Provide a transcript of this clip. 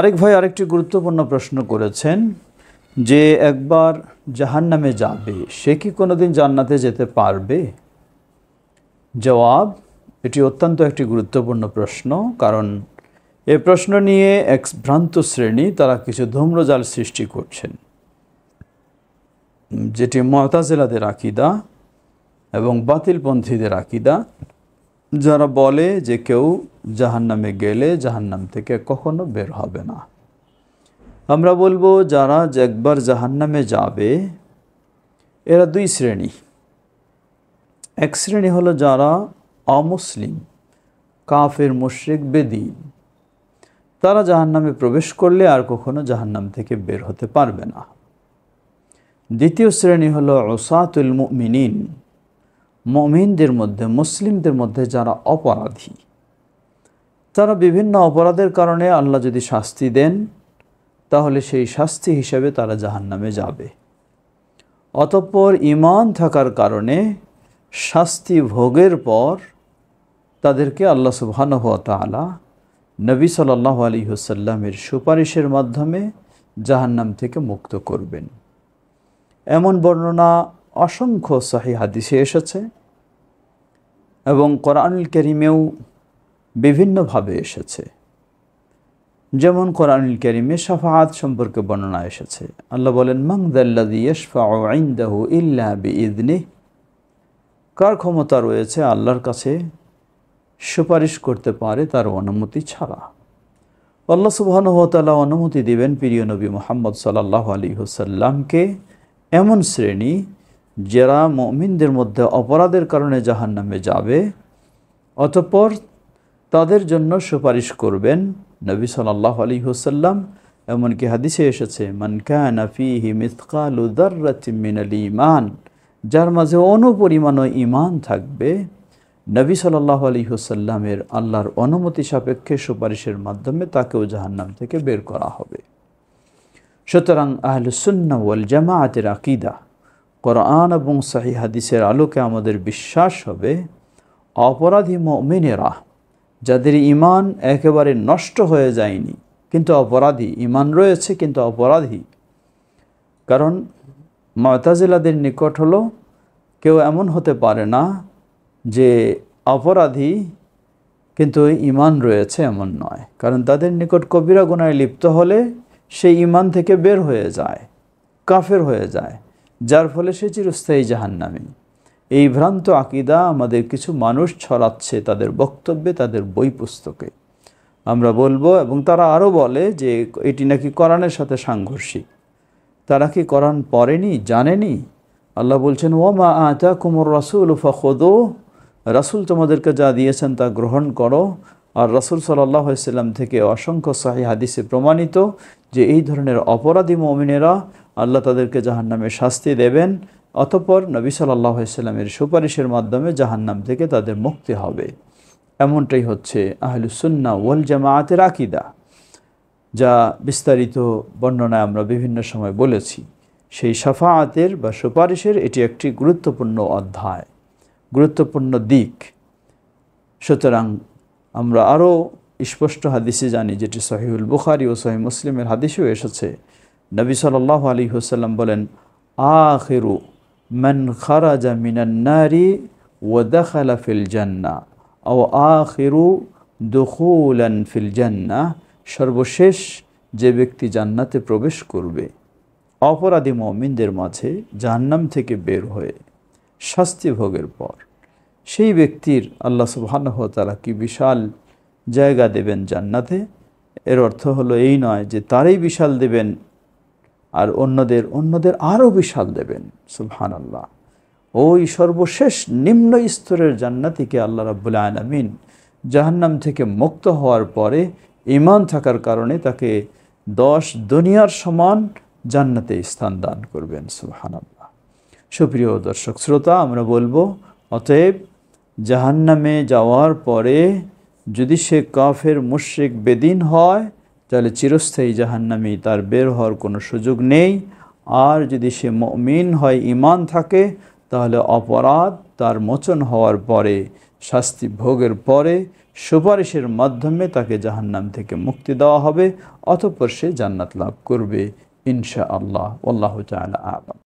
আরেক ভাই আরেকটি গুরুত্বপূর্ণ প্রশ্ন করেছেন যে একবার জাহান নামে যাবে সে কি কোনোদিন জান্নাতে যেতে পারবে জবাব এটি অত্যন্ত একটি গুরুত্বপূর্ণ প্রশ্ন কারণ এ প্রশ্ন নিয়ে এক ভ্রান্ত শ্রেণী তারা কিছু ধূম্রজাল সৃষ্টি করছেন যেটি মতাজেলাদের আকিদা এবং বাতিলপন্থীদের আকিদা যারা বলে যে কেউ জাহান্নামে গেলে জাহান্নাম থেকে কখনো বের হবে না আমরা বলবো যারা একবার জাহান্নামে যাবে এরা দুই শ্রেণী এক শ্রেণী হলো যারা অমুসলিম কাফের মুশ্রিক বেদিন তারা জাহান্নামে প্রবেশ করলে আর কখনো জাহান্নাম থেকে বের হতে পারবে না দ্বিতীয় শ্রেণী হলো ওসাতুল মুমিনিন মমিনদের মধ্যে মুসলিমদের মধ্যে যারা অপরাধী তারা বিভিন্ন অপরাধের কারণে আল্লাহ যদি শাস্তি দেন তাহলে সেই শাস্তি হিসাবে তারা জাহান নামে যাবে অতঃপর ইমান থাকার কারণে শাস্তি ভোগের পর তাদেরকে আল্লাহ সুবাহানহতালা নবী সাল্লাহ আলী হুসাল্লামের সুপারিশের মাধ্যমে জাহান্নাম থেকে মুক্ত করবেন এমন বর্ণনা অসংখ্য সহি হাদিসে এসেছে এবং কোরআনুল করিমেও বিভিন্নভাবে এসেছে যেমন কোরআনুল করিমে সাফাহাত সম্পর্কে বর্ণনা এসেছে আল্লাহ বলেন মাংদাল্লাহু ইদনি কার ক্ষমতা রয়েছে আল্লাহর কাছে সুপারিশ করতে পারে তার অনুমতি ছাড়া আল্লাহ সুবাহনতালা অনুমতি দিবেন প্রিয় নবী মোহাম্মদ সাল্লাহ আলী হুসাল্লামকে এমন শ্রেণী যারা মমিনদের মধ্যে অপরাধের কারণে জাহান নামে যাবে অতঃপর তাদের জন্য সুপারিশ করবেন নবী সাল্লাহ আলী হুসাল্লাম এমনকি হাদিসে এসেছে মানকানাফি হিমিতকালুদারিমিনাল ইমান যার মাঝে অনুপরিমাণও ইমান থাকবে নবী সাল্লাহ আলী হুসাল্লামের আল্লাহর অনুমতি সাপেক্ষে সুপারিশের মাধ্যমে তাকেও জাহান্নাম থেকে বের করা হবে সুতরাং আহলুসুন্না জামা জামায়াতের আকিদা কোরআন এবং সাহি হাদিসের আলোকে আমাদের বিশ্বাস হবে অপরাধী মমিনেরা যাদের ইমান একেবারে নষ্ট হয়ে যায়নি কিন্তু অপরাধী ইমান রয়েছে কিন্তু অপরাধী কারণ মতাজিলাদের নিকট হলো কেউ এমন হতে পারে না যে অপরাধী কিন্তু ইমান রয়েছে এমন নয় কারণ তাদের নিকট কবিরা গুনায় লিপ্ত হলে সেই ইমান থেকে বের হয়ে যায় কাফের হয়ে যায় যার ফলে সে চিরস্থায়ী নামে এই ভ্রান্ত আকিদা আমাদের কিছু মানুষ ছড়াচ্ছে তাদের বক্তব্যে তাদের বই পুস্তকে আমরা বলবো এবং তারা আরও বলে যে এটি নাকি করানের সাথে সাংঘর্ষিক তারা কি করান পড়েনি জানেনি আল্লাহ বলছেন ও মা আচা কুমর রাসুল ফখদো রাসুল তোমাদেরকে যা দিয়েছেন তা গ্রহণ করো আর রাসুল সাল্লাহ সাল্লাম থেকে অসংখ্য সাহি হাদিসে প্রমাণিত যে এই ধরনের অপরাধী মমিনেরা আল্লাহ তাদেরকে জাহান্নামে শাস্তি দেবেন অতপর নবী সাল্লাহ সুপারিশের মাধ্যমে জাহান্নাম থেকে তাদের মুক্তি হবে এমনটাই হচ্ছে আহলুসুন্না ওয়াল জামায়াতের আকিদা যা বিস্তারিত বর্ণনায় আমরা বিভিন্ন সময় বলেছি সেই সাফাআতের বা সুপারিশের এটি একটি গুরুত্বপূর্ণ অধ্যায় গুরুত্বপূর্ণ দিক সুতরাং আমরা আরও স্পষ্ট হাদিসে জানি যেটি সহিউল বুখারি ও সহি মুসলিমের হাদিসেও এসেছে নবী সাল আলী হুসাল্লাম বলেন আখেরু মেন খারাজা মিনান্নারি ওয়াদাখালা ফিল জান্না ও আখেরু দখুলান ফিল জান্না সর্বশেষ যে ব্যক্তি জান্নাতে প্রবেশ করবে অপরাধী মমিনদের মাঝে জাহান্নাম থেকে বের হয়ে শাস্তি ভোগের পর সেই ব্যক্তির আল্লাহ সুবাহানহতালা কি বিশাল জায়গা দেবেন জান্নাতে এর অর্থ হলো এই নয় যে তারই বিশাল দেবেন আর অন্যদের অন্যদের আরও বিশাল দেবেন সুবহান আল্লাহ ওই সর্বশেষ নিম্ন স্তরের জান্নাতিকে আল্লাহ রাবুল আলমিন জাহান্নাম থেকে মুক্ত হওয়ার পরে ইমান থাকার কারণে তাকে দশ দুনিয়ার সমান জান্নাতে স্থান দান করবেন সুবহান আল্লাহ সুপ্রিয় দর্শক শ্রোতা আমরা বলবো অতএব জাহান্নামে যাওয়ার পরে যদি সে কাফের মুশ্রিক বেদিন হয় তাহলে চিরস্থায়ী জাহান্নামি তার বের হওয়ার কোনো সুযোগ নেই আর যদি সে মিন হয় ইমান থাকে তাহলে অপরাধ তার মোচন হওয়ার পরে শাস্তি ভোগের পরে সুপারিশের মাধ্যমে তাকে জাহান্নাম থেকে মুক্তি দেওয়া হবে অতঃপর সে জান্নাত লাভ করবে ইনশা আল্লাহ আল্লাহ তালা আলম